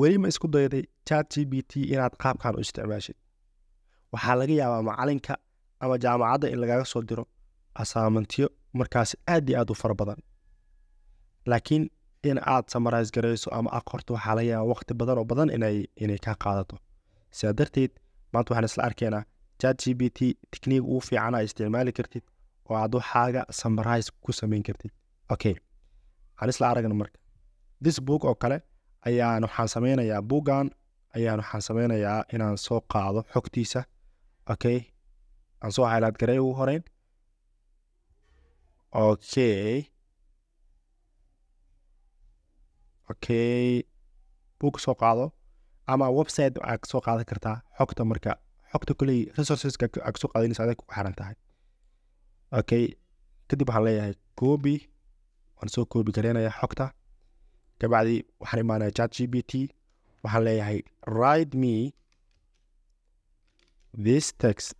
weli ma isku dayday chat g b t inaad qaabkan u isticmaashid waxaa laga yaabaa macalinka ama jaamacadda in lagaga soo diro asaamantiyo markaasi aad iyo aad u fara badan laakiin in aad samarays garayso ama aqorto waxaa laga yaabaa waqti badan oo badan inay kaa qaadato sidaa darteed maanta waxaan isla arkaynaa chat g b t tikniig ugu fiican isticmaali kartid oo aad waxaaga samarays ku samayn kartid okay aan isla aragna marka this book oo kale ayaan waxaan sameynayaa bugan ayaan waxaan sameynayaa inaan soo qaado xogtiisa okay aan soo highlight garay ugu horeyn okay okay bug soo qaado ama website aad soo qaadan kartaa xogta marka xogta kuley resourceska aad soo qaadanaysa adag ku xaran tahay okay kadib waxaan leeyahay coobi waan soo koobi gareynaya xogta kabacdi waxaan imaanaya chat g b t waxaan leeyahay rid me this text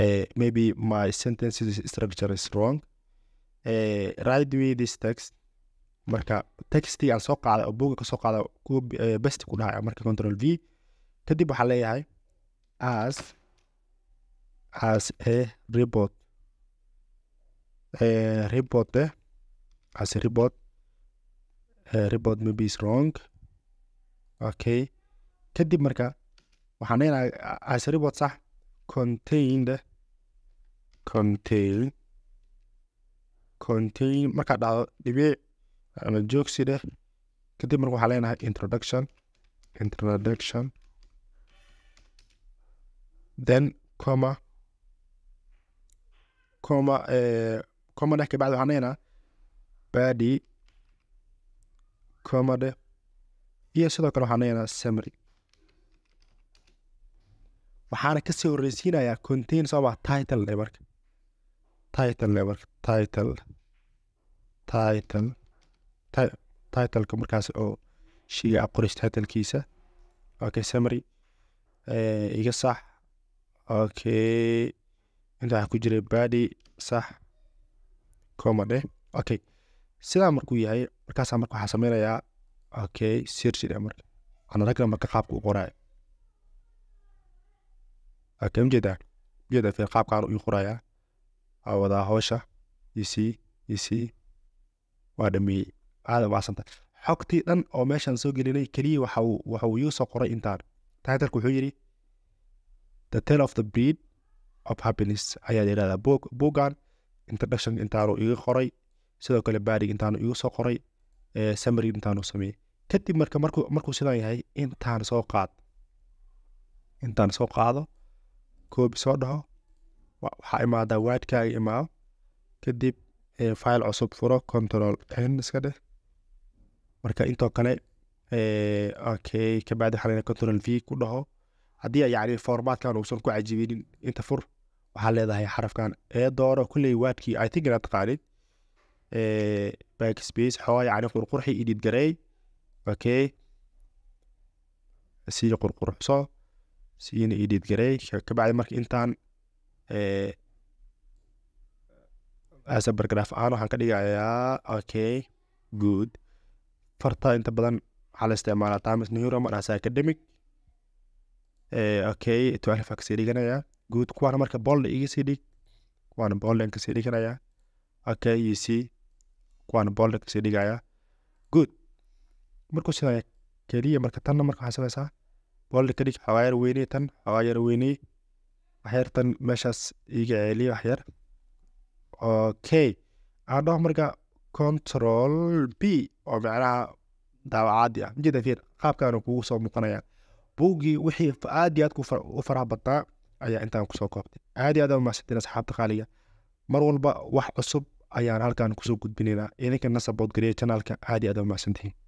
uh, maybe my sentence structure is wrong uh, e, ride me this text marka textii aan soo qaaday oo buga kasoo qaada e, ku besti ku dhacay marka control v kadib waxaan leeyahay as as a report uh, report eh as a report uh, report maybe is wrong okay kadib marka waxaan leenahay as a report sax contained contain contain markaa dhacdo dhibiic ama joogsi dheh kadib marka waxaa leenahay introduction introduction then coma coma eh, coma dheh kabacdi waxaan leenahay baadi comade iyo sidoo kale waxaan leeyahnaa samry waxaana ka kasii horreysiinayaa contain sooma title dhe marka title dhe marka title title titleka markaas oo shiga a qorish titlkiisa okay samry iga sax okay inta waxaa ku jiray baadi sax komade okay sidaa markuu yahay markaasa marka waxaa samaynayaa okay sirjir marka anaagna marka qaabka u qoraay ujeeda ujeeda fir qaabkaan ii qoraayaa waa wadaa howsha isii isii waa dhameeyey aada macsanta xogtii dhan oo meeshaan soo gelinay keliya waxauu waxauu iigu soo qoray intaan taitarku wuxuu yidhi the tale of the breed of happiness ayaa yidhahdaa bog bogan introduction intaanu iiga qoray sidoo kale barig intaan igu soo qoray samari intaan sameyey kadib marka markuu sidaan yahay intaan soo qaad intaan soo qaado koobi soo dhaho waxaa imaadaa waadkaaga imaao kadib file cusub furo control n iska dheh marka intoo kale okay kabacdi waxaa control v ku dhaho haddii yani formaatkan uusan ku cajibinin inta fur waxaa leedahay xarafkan ee dooro kulley waadkii i think inaad taqaanid backspace xoogay yani qurqurxi edit gareey okay sii qurqurxso siina edit gareey kabacdi marka intaan eh, as bargraf ahaan waxaan ka dhigayaa okay good farta inta badan waxaa la isticmaalaa times new roman as academic eh, okay twelve aan kasii dhiganayaa good kuwaana marka bold iga sii dhig kuwaana bold aan kasii dhiganaya okay you see kuwana boolder kasii dhigayaa good markuu sidaa keliya marka tanna marka waxaa samaysaa boolder kadhig xoogaa yar tan xoogaa yar weyney meeshaas iga ceeliya waxyar okay aan dhaho marka control b oo macnaha daawacaadii ah majeeda fiir qaabkaanu kugu soo muuqanayaan buuggii wixii aad iyo aad u faraha badnaa ayaa intaan kusoo koobtay aad iyo aad aa mahadsantiin asxaabta qaaliga mar walba wax cusub ayaan halkan kusoo gudbinaynaa idinka na sabood gareya janaalka caadi aad umacsantihiin